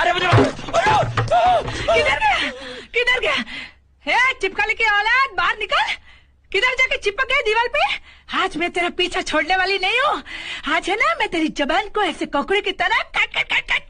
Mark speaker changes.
Speaker 1: अरे मुझे किधर गया किधर गया हे चिपका लेके औलाद बाहर निकल किधर जाके चिपक गए दीवार पे आज मैं तेरा पीछा छोड़ने वाली नहीं हूँ आज है ना मैं तेरी जबान को ऐसे कॉकड़े की तरह काट काट काट काट